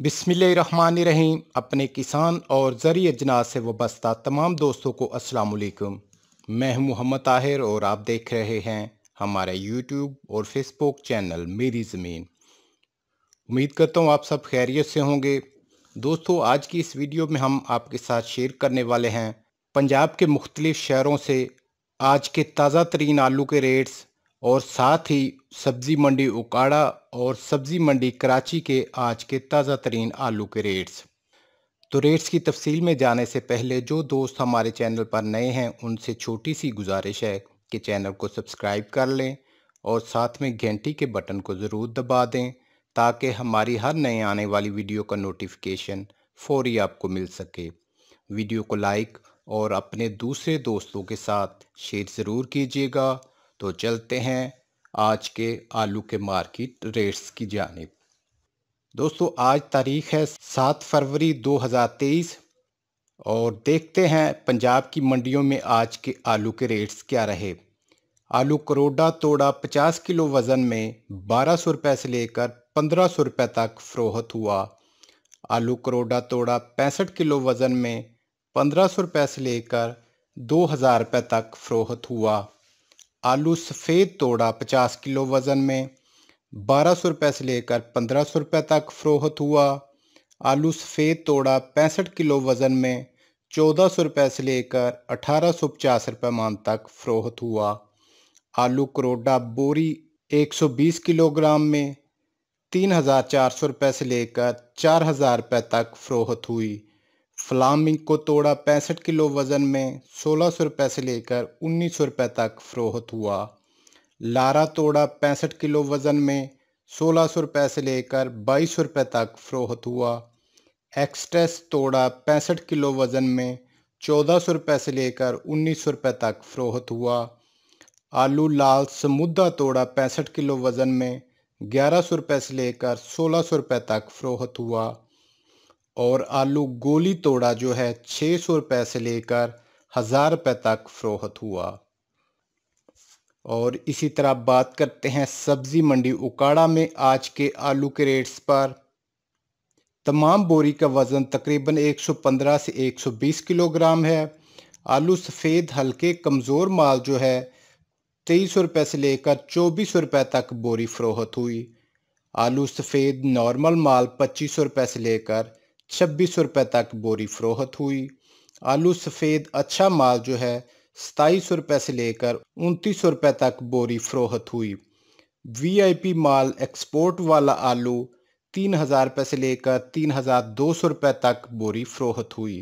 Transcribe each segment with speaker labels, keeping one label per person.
Speaker 1: रहीम अपने किसान और ज़रिए अजनाज से वाबस्ता तमाम दोस्तों को वालेकुम मैं हूं मोहम्मद ताहिर और आप देख रहे हैं हमारे यूट्यूब और फेसबुक चैनल मेरी ज़मीन उम्मीद करता हूं आप सब खैरियत से होंगे दोस्तों आज की इस वीडियो में हम आपके साथ शेयर करने वाले हैं पंजाब के मुख्तलिफ़ शहरों से आज के ताज़ा तरीन आलू के रेट्स और साथ ही सब्ज़ी मंडी उकाड़ा और सब्ज़ी मंडी कराची के आज के ताज़ा तरीन आलू के रेट्स तो रेट्स की तफसील में जाने से पहले जो दोस्त हमारे चैनल पर नए हैं उनसे छोटी सी गुजारिश है कि चैनल को सब्सक्राइब कर लें और साथ में घंटी के बटन को ज़रूर दबा दें ताकि हमारी हर नए आने वाली वीडियो का नोटिफिकेशन फौरी आपको मिल सके वीडियो को लाइक और अपने दूसरे दोस्तों के साथ शेयर ज़रूर कीजिएगा तो चलते हैं आज के आलू के मार्केट रेट्स की जानब दोस्तों आज तारीख है सात फरवरी 2023 और देखते हैं पंजाब की मंडियों में आज के आलू के रेट्स क्या रहे आलू करोड़ा तोड़ा 50 किलो वज़न में बारह सौ रुपये से लेकर पंद्रह सौ रुपये तक फ़रोहत हुआ आलू करोड़ा तोड़ा पैंसठ किलो वज़न में पंद्रह सौ रुपये से लेकर दो हज़ार रुपये तक फ़रोहत हुआ आलू सफ़ेद तोड़ा पचास किलो वज़न में बारह सौ रुपये से लेकर पंद्रह सौ रुपये तक फ़रोहत हुआ आलू सफ़ेद तोड़ा पैंसठ किलो वज़न में चौदह सौ रुपये से लेकर अठारह सौ पचास रुपये मान तक फ़रोहत हुआ आलू करोडा बोरी एक सौ बीस किलोग्राम में तीन हज़ार चार सौ रुपये से लेकर चार हज़ार रुपये तक फ़रोहत हुई फ्लामिंग को तोड़ा पैंसठ किलो वज़न में सोलह सौ रुपये से लेकर उन्नीस सौ रुपये तक फ़रोहत हुआ लारा तोड़ा पैंसठ किलो वज़न में सोलह सौ रुपये से लेकर बाईस सौ रुपये तक फ़रोहत हुआ एक्सटेस तोड़ा पैंसठ किलो वज़न में चौदह सौ रुपये से लेकर उन्नीस सौ रुपये तक फ़रोहत हुआ आलू लाल समुद्दा तोड़ा पैंसठ किलो वज़न में ग्यारह सौ रुपये से लेकर सोलह सौ रुपये तक फ़रोहत हुआ और आलू गोली तोड़ा जो है छः सौ रुपये से लेकर हज़ार रुपये तक फ़रोहत हुआ और इसी तरह बात करते हैं सब्ज़ी मंडी उकाड़ा में आज के आलू के रेट्स पर तमाम बोरी का वज़न तकरीबन 115 से 120 किलोग्राम है आलू सफ़ेद हल्के कमज़ोर माल जो है तेईस सौ रुपये से लेकर चौबीस सौ रुपये तक बोरी फ़रोहत हुई आलू सफ़ेद नॉर्मल माल पच्चीस सौ रुपये से लेकर छब्बीस सौ रुपये तक बोरी फ़रोहत हुई आलू सफ़ेद अच्छा माल जो है सताईस सौ रुपये से लेकर उनतीस सौ रुपये तक बोरी फ़रोहत हुई वीआईपी माल एक्सपोर्ट वाला आलू तीन हज़ार रुपये से लेकर तीन हज़ार दो सौ रुपये तक बोरी फ़रोहत हुई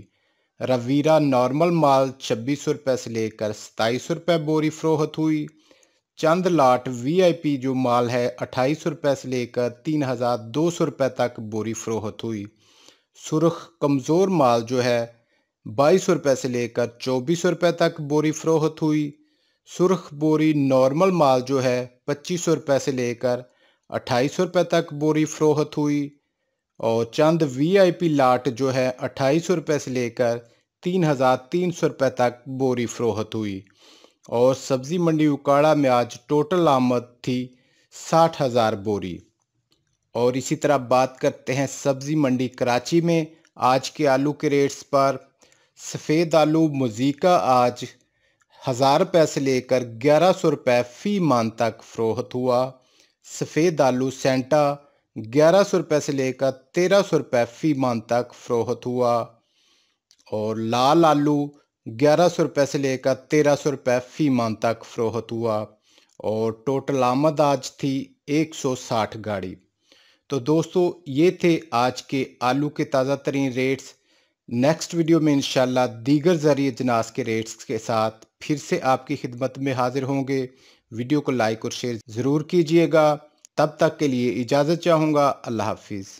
Speaker 1: रवीरा नॉर्मल माल छब्बीस सौ रुपये से लेकर सताईस सौ रुपये बोरी फ़रोहत हुई चंद लाट वीआईपी जो माल है अट्ठाईस सौ रुपये से लेकर तीन हज़ार दो सौ रुपये तक बोरी फ़रोहत हुई सुरख कमज़ोर माल जो है बाईस सौ रुपये से लेकर चौबीस सौ रुपये तक बोरी फ़रोहत हुई सुरख बोरी नॉर्मल माल जो है पच्चीस सौ रुपये से लेकर अट्ठाईस सौ रुपये तक बोरी फ़रोहत हुई और चंद वीआईपी लाट जो है अट्ठाईस सौ रुपये से लेकर तीन हज़ार तीन सौ रुपये तक बोरी फ़रोहत हुई और सब्ज़ी मंडी उकाड़ा में आज टोटल आमद थी साठ हज़ार बोरी और इसी तरह बात करते हैं सब्ज़ी मंडी कराची में आज के आलू के रेट्स पर सफ़ेद आलू मुजीका आज हज़ार रुपये से लेकर ग्यारह सौ रुपये फ़ी मान तक फ़रोहत हुआ सफ़ेद आलू सेंटा ग्यारह सौ रुपये से लेकर तेरह सौ रुपये फ़ी मान तक फ़रोहत हुआ और लाल आलू ग्यारह सौ रुपये से लेकर तेरह सौ रुपये फ़ी मान तक फ़रोहत हुआ और टोटल आमद आज थी एक सौ साठ गाड़ी तो दोस्तों ये थे आज के आलू के ताज़ा तरीन रेट्स नेक्स्ट वीडियो में इंशाल्लाह दीगर ज़रिए जनाज के रेट्स के साथ फिर से आपकी खिदमत में हाजिर होंगे वीडियो को लाइक और शेयर ज़रूर कीजिएगा तब तक के लिए इजाज़त चाहूँगा अल्लाह हाफिज़